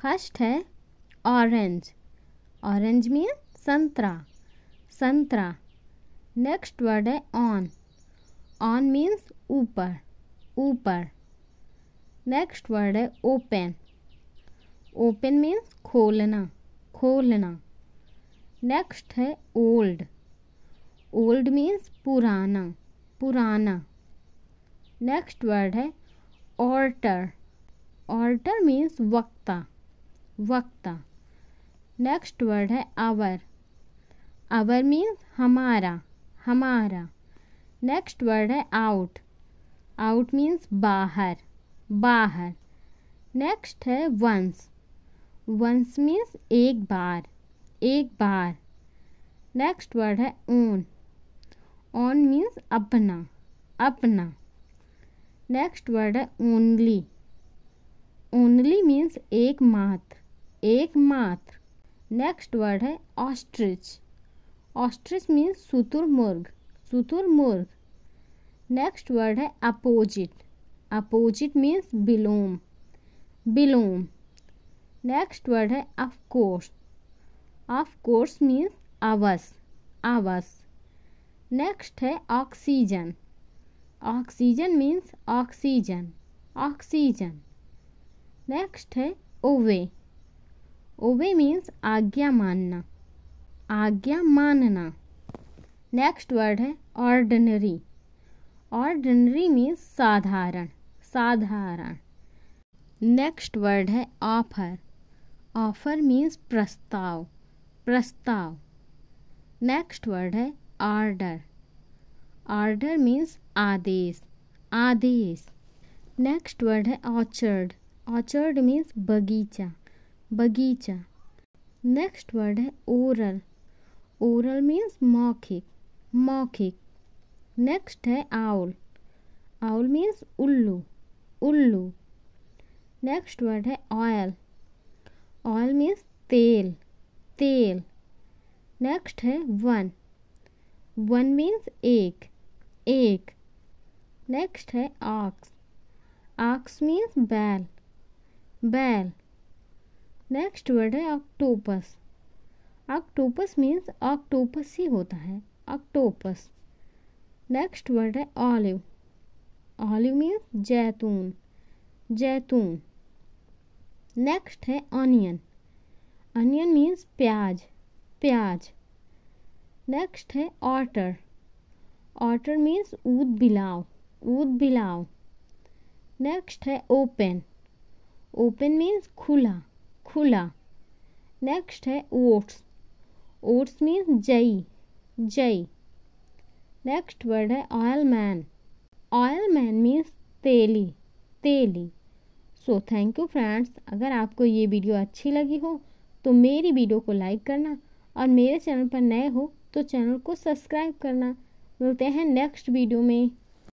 first है orange orange में संतरा संतरा नेक्स्ट वर्ड है ऑन ऑन मीन्स ऊपर ऊपर नेक्स्ट वर्ड है ओपन ओपन मीन्स खोलना खोलना नेक्स्ट है ओल्ड ओल्ड मीन्स पुराना पुराना नेक्स्ट वर्ड है ऑल्टर ऑल्टर मीन्स वक्ता वक्ता नेक्स्ट वर्ड है आवर आवर मीन्स हमारा हमारा नेक्स्ट वर्ड है आउट आउट मीन्स बाहर बाहर नेक्स्ट है वंस वंस मीन्स एक बार एक बार नेक्स्ट वर्ड है ओन ऑन मीन्स अपना अपना नेक्स्ट वर्ड है ओनली ओनली मीन्स एक मात्र एकमात्र नेक्स्ट वर्ड है ऑस्ट्रिच ऑस्ट्रिच मीन्स सुतुर्मुर्ग सुतुर्मुर्ग नेक्स्ट वर्ड है अपोजिट अपोजिट मीन्स बिलोम बिलोम नेक्स्ट वर्ड है अफकोर्स ऑफकोर्स मीन्स आवस आवस नेक्स्ट है oxygen oxygen means oxygen oxygen next है ओवे ओबे मीन्स आज्ञा मानना आज्ञा मानना नेक्स्ट वर्ड है ऑर्डनरी ऑर्डनरी मीन्स साधारण साधारण नेक्स्ट वर्ड है ऑफर ऑफर मीन्स प्रस्ताव प्रस्ताव नेक्स्ट वर्ड है ऑर्डर ऑर्डर मीन्स आदेश आदेश नेक्स्ट वर्ड है ऑर्चर्ड ऑर्चर्ड मीन्स बगीचा बगीचा नेक्स्ट वर्ड है ओरल ओरल मीन्स मौखिक मौखिक नेक्स्ट है आउल आउल मीन्स उल्लू उल्लू नेक्स्ट वर्ड है ऑयल ऑयल मीन्स तेल तेल नेक्स्ट है वन वन मीन्स एक एक नेक्स्ट है आक्स आक्स मीन्स बैल बैल नेक्स्ट वर्ड है ऑक्टोपस ऑक्टोपस मीन्स ऑक्टोपस ही होता है ऑक्टोपस नेक्स्ट वर्ड है ऑलिव ऑलिव मीन्स जैतून जैतून नेक्स्ट है ऑनियन ऑनियन मीन्स प्याज प्याज नेक्स्ट है ऑटर ऑटर मीन्स ऊद बिलाव ऊद बिलाव नेक्स्ट है ओपन ओपन मीन्स खुला खुला नेक्स्ट है ओट्स ओट्स मीन्स जई जई नेक्स्ट वर्ड है oil man oil man means तेली तेली सो थैंक यू फ्रेंड्स अगर आपको ये वीडियो अच्छी लगी हो तो मेरी वीडियो को लाइक करना और मेरे चैनल पर नए हो तो चैनल को सब्सक्राइब करना मिलते हैं नेक्स्ट वीडियो में